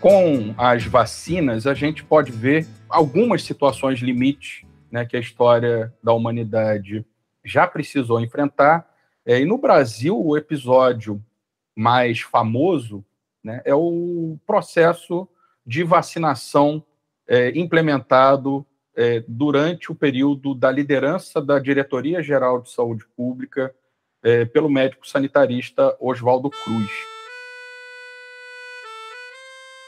com as vacinas, a gente pode ver algumas situações limite né, que a história da humanidade já precisou enfrentar. É, e no Brasil, o episódio mais famoso né, é o processo de vacinação é, implementado é, durante o período da liderança da Diretoria Geral de Saúde Pública é, pelo médico sanitarista Oswaldo Cruz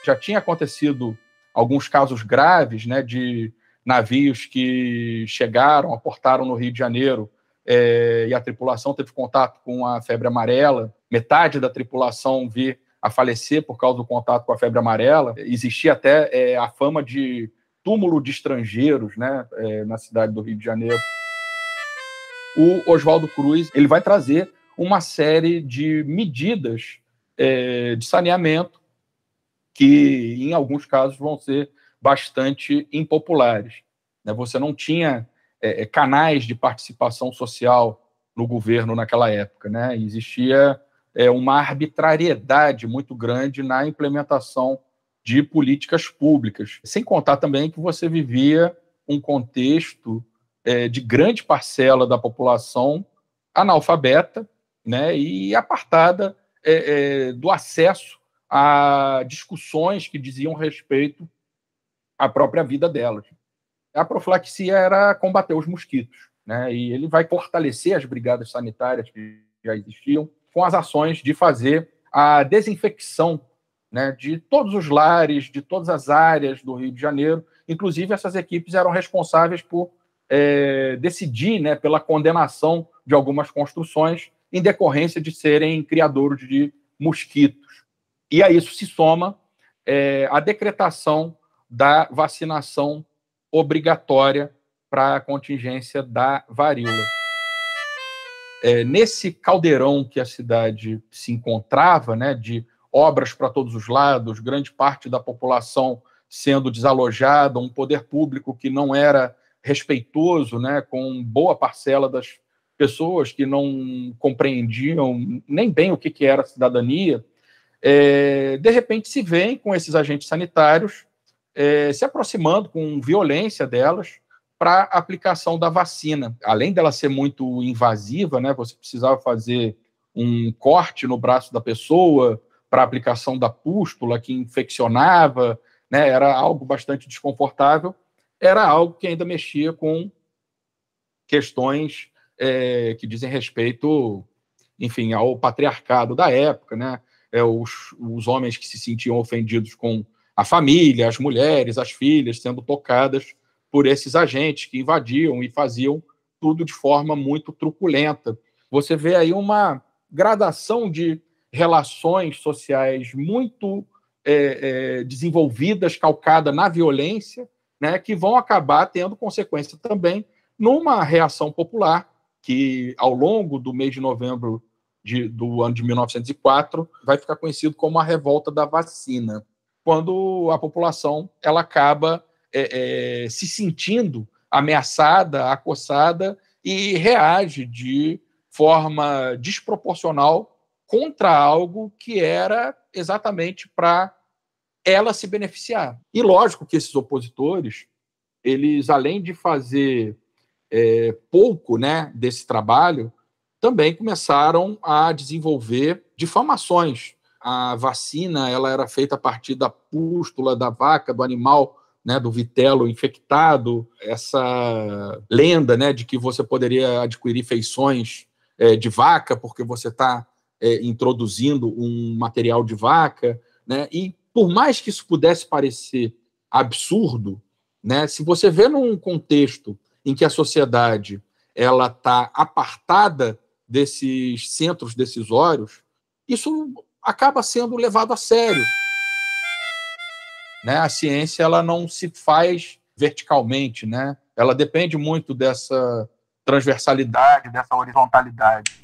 já tinha acontecido alguns casos graves né, de navios que chegaram, aportaram no Rio de Janeiro é, e a tripulação teve contato com a febre amarela. Metade da tripulação vir a falecer por causa do contato com a febre amarela. Existia até é, a fama de túmulo de estrangeiros né, é, na cidade do Rio de Janeiro. O Oswaldo Cruz ele vai trazer uma série de medidas é, de saneamento que em alguns casos vão ser bastante impopulares. Né? Você não tinha é, é, canais de participação social no governo naquela época, né? Existia é, uma arbitrariedade muito grande na implementação de políticas públicas, sem contar também que você vivia um contexto é, de grande parcela da população analfabeta, né? E apartada é, é, do acesso a discussões que diziam respeito à própria vida delas. A profilaxia era combater os mosquitos, né? E ele vai fortalecer as brigadas sanitárias que já existiam com as ações de fazer a desinfecção, né, de todos os lares, de todas as áreas do Rio de Janeiro. Inclusive essas equipes eram responsáveis por é, decidir, né, pela condenação de algumas construções em decorrência de serem criadores de mosquitos. E a isso se soma é, a decretação da vacinação obrigatória para a contingência da varíola. É, nesse caldeirão que a cidade se encontrava, né, de obras para todos os lados, grande parte da população sendo desalojada, um poder público que não era respeitoso, né, com boa parcela das pessoas que não compreendiam nem bem o que, que era cidadania, é, de repente se vem com esses agentes sanitários é, se aproximando com violência delas para aplicação da vacina. Além dela ser muito invasiva, né, você precisava fazer um corte no braço da pessoa para aplicação da pústula que infeccionava, né, era algo bastante desconfortável, era algo que ainda mexia com questões é, que dizem respeito, enfim, ao patriarcado da época, né, é, os, os homens que se sentiam ofendidos com a família, as mulheres, as filhas, sendo tocadas por esses agentes que invadiam e faziam tudo de forma muito truculenta. Você vê aí uma gradação de relações sociais muito é, é, desenvolvidas, calcada na violência, né, que vão acabar tendo consequência também numa reação popular que, ao longo do mês de novembro de, do ano de 1904 vai ficar conhecido como a revolta da vacina, quando a população ela acaba é, é, se sentindo ameaçada, acossada e reage de forma desproporcional contra algo que era exatamente para ela se beneficiar. E lógico que esses opositores, eles além de fazer é, pouco né, desse trabalho, também começaram a desenvolver difamações. A vacina ela era feita a partir da pústula da vaca, do animal, né, do vitelo infectado. Essa lenda né, de que você poderia adquirir feições é, de vaca porque você está é, introduzindo um material de vaca. Né? E por mais que isso pudesse parecer absurdo, né, se você vê num contexto em que a sociedade ela está apartada desses centros decisórios, isso acaba sendo levado a sério. Né? A ciência ela não se faz verticalmente, né? ela depende muito dessa transversalidade, dessa horizontalidade.